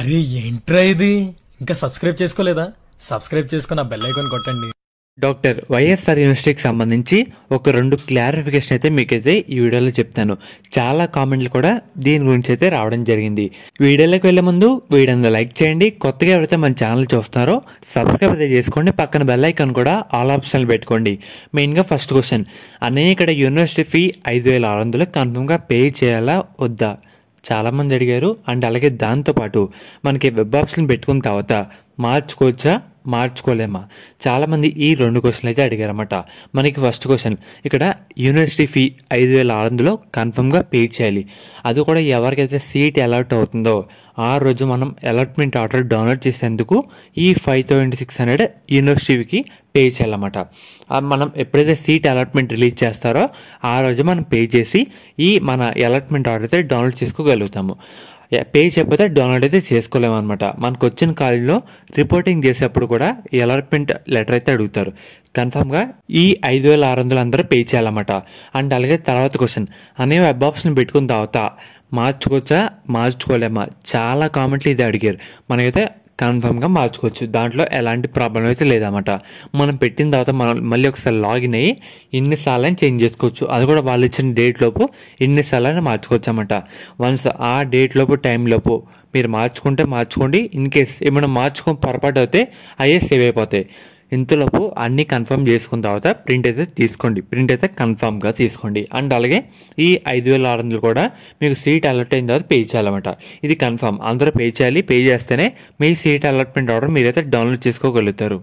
అరే ఏంట్రా ఇది ఇంకా సబ్స్క్రైబ్ చేసుకోలేదా సబ్స్క్రైబ్ చేసుకుని ఆ బెల్ ఐకాన్ కొట్టండి డాక్టర్ వైఎస్ఆర్ యూనివర్సిటీకి సంబంధించి ఒక రెండు క్లారిఫికేషన్ అయితే మీకైతే ఈ వీడియోలో చెప్తాను చాలా కామెంట్లు కూడా దీని గురించి అయితే రావడం జరిగింది వీడియోలోకి వెళ్ళే ముందు వీడియోని లైక్ చేయండి కొత్తగా ఎవరైతే మన ఛానల్ చూస్తున్నారో సబ్స్క్రైబ్ అయితే చేసుకోండి పక్కన బెల్ ఐకాన్ కూడా ఆల్ ఆప్షన్లు పెట్టుకోండి మెయిన్గా ఫస్ట్ క్వశ్చన్ అన్నయ్య ఇక్కడ యూనివర్సిటీ ఫీ ఐదు వేల ఆరు వందలు కన్ఫర్మ్గా పే చేయాలా వద్దా చాలామంది అడిగారు అండ్ అలాగే దాంతోపాటు మనకి వెబ్ ఆప్షన్ పెట్టుకున్న తర్వాత మార్చుకోవచ్చా మార్చుకోలేమా చాలామంది ఈ రెండు క్వశ్చన్లు అయితే అడిగారన్నమాట మనకి ఫస్ట్ క్వశ్చన్ ఇక్కడ యూనివర్సిటీ ఫీ ఐదు వేల ఆరు వందలు కన్ఫర్మ్గా పే చేయాలి అది కూడా ఎవరికైతే సీట్ అలర్ట్ అవుతుందో ఆ రోజు మనం అలాట్మెంట్ ఆర్డర్ డౌన్లోడ్ చేసేందుకు ఈ ఫైవ్ థౌజండ్ సిక్స్ హండ్రెడ్ యూనివర్సిటీకి పే చేయాలన్నమాట మనం ఎప్పుడైతే సీట్ అలాట్మెంట్ రిలీజ్ చేస్తారో ఆ రోజు మనం పే చేసి ఈ మన అలాట్మెంట్ ఆర్డర్ అయితే డౌన్లోడ్ చేసుకోగలుగుతాము పే చేయకపోతే డౌన్లోడ్ అయితే చేసుకోలేము అనమాట మనకు వచ్చిన కాలంలో రిపోర్టింగ్ చేసేప్పుడు కూడా ఈ లెటర్ అయితే అడుగుతారు కన్ఫామ్గా ఈ ఐదు వేల ఆరు వందలు అందరూ పే చేయాలన్నమాట అండ్ అలాగే తర్వాత క్వశ్చన్ అనే వెబ్ ఆప్షన్ పెట్టుకున్న తర్వాత మార్చుకోవచ్చా మార్చుకోలేమా చాలా కామెంట్లు ఇది అడిగారు మనకైతే కన్ఫర్మ్గా మార్చుకోవచ్చు దాంట్లో ఎలాంటి ప్రాబ్లం అయితే లేదన్నమాట మనం పెట్టిన తర్వాత మనం మళ్ళీ ఒకసారి లాగిన్ అయ్యి ఇన్నిసార్లు అని చేంజ్ చేసుకోవచ్చు అది కూడా వాళ్ళు ఇచ్చిన డేట్ లోపు ఇన్నిసార్లు అని మార్చుకోవచ్చు అన్నమాట వన్స్ ఆ డేట్ లోపు టైం లోపు మీరు మార్చుకుంటే మార్చుకోండి ఇన్ కేస్ ఏమైనా మార్చుకో పొరపాటు అయితే అయ్యే సేవ్ అయిపోతాయి ఇంతలోపు అన్నీ కన్ఫర్మ్ చేసుకున్న తర్వాత ప్రింట్ అయితే తీసుకోండి ప్రింట్ అయితే కన్ఫర్మ్గా తీసుకోండి అండ్ అలాగే ఈ ఐదు వేల ఆరు వందలు కూడా మీకు సీట్ అలర్ట్ అయిన తర్వాత పే చేయాలన్నమాట ఇది కన్ఫర్మ్ అందరూ పే చేయాలి పే చేస్తేనే మీ సీట్ అలాట్మెంట్ ఆర్డర్ మీరైతే డౌన్లోడ్ చేసుకోగలుగుతారు